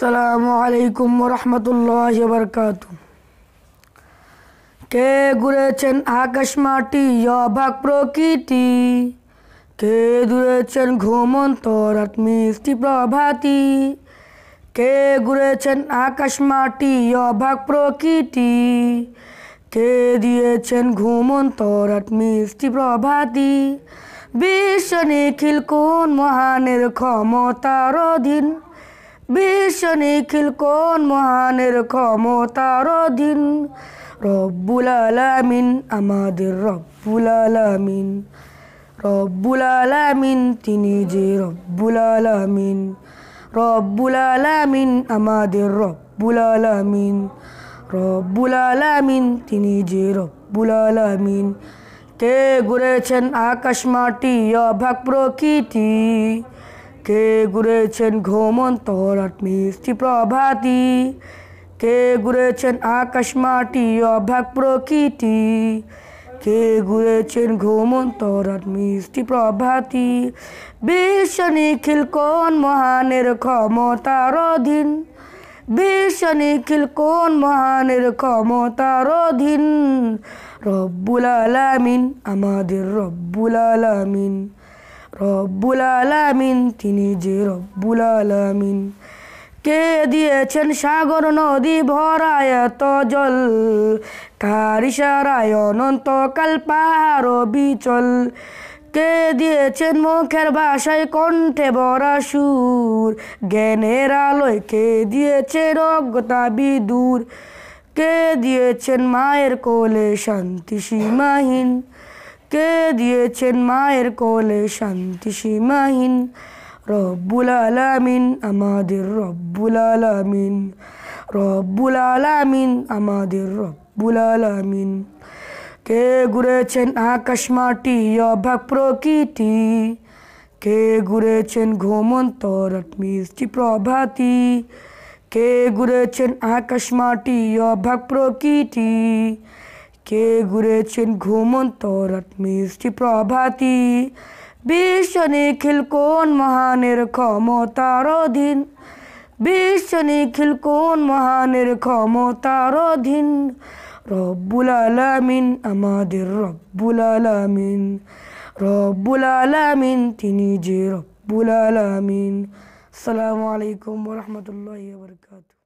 আসসালামু আলাইকুম রহমতুল্লাহ বরকাত কে ঘুরেছেন আকাশ মাটি অবাক প্রকৃতি কে দূরেছেন ঘুমন্ত রাত্মিষ্টি প্রভাতি কে ঘুরেছেন আকাশ মাটি অবাক প্রকৃতি কে দিয়েছেন ঘুমন্ত রাত্মিষ্টি প্রভাতি বিশ্ব নিখিল কোন মহানের ক্ষমতার অধীন বিশ্ব নিখিল কোন মহানের ক্ষমতার দিন রব্বুল আলামিন আমাদের রব্বুল আলামিন রব্বুল আলামিন তিনি যে রব্বুল আলামিন রব্বুল আলামিন আমাদের রব্বুল আলামিন রব্বুল আলামিন তিনি যে রব্বুল আলামিন কে ঘুরেছেন আকাশ মাটি অভাগ প্রকৃতি কে ঘুরেছেন ঘুমন্ত রাত মিষ্টি প্রভাতি কে ঘুরেছেন আকাশ মাটি অভাগ প্রকৃতি কে ঘুরেছেন ঘুমন্ত রাত মিষ্টি প্রভাতি বিশ্ব নিখিল কোন মহানের ক্ষমতার অধীন বিশ্ব নিখিল কোন মহানের ক্ষমতার অধীন রব্বুল আলামিন আমাদের রব্বুল আলামিন রব্বুল আলামিন তিনি যে রব্বুল আলামিন কে দিয়েছেন সাগর নদী ভরায়ত জল কার ইশারায় কাল পাহাড় বিচল কে দিয়েছেন মুখের বাসায় কণ্ঠে বরা সুর জ্ঞানের আলোয় কে দিয়েছেন অজ্ঞতা বিদূর কে দিয়েছেন মায়ের কোলে শান্তি সীমাহীন কে দিয়েছেন মায়ের কোলে শান্তি সীমাহীন রব্বুল আলামিন আমাদের রব্বুল আলামিন রব্বুল আলামিন আমাদের রব্বুল আলামিন কে ঘুরেছেন আকাশ মাটি অভাগ প্রকৃতি কে ঘুরেছেন ঘুমন্ত মিষ্টি প্রভাতি কে ঘুরেছেন আকাশ মাটি অভাগ প্রকৃতি কে ঘুরেছেন ঘুমন্ত রাত মিষ্টি প্রভাতি বিশ্ব নিখিল কোন মহানের ক্ষমতার অধীন বিশ্ব নিখিল কোন মহানের ক্ষমতার অধীন রব্বুল আলামিন আমাদের রব্বুল আলামিন রব্বুল আলামিন তিনি যে রব্বুল আলামিন সালামু আলাইকুম রহমতুল্লাহ বরকাত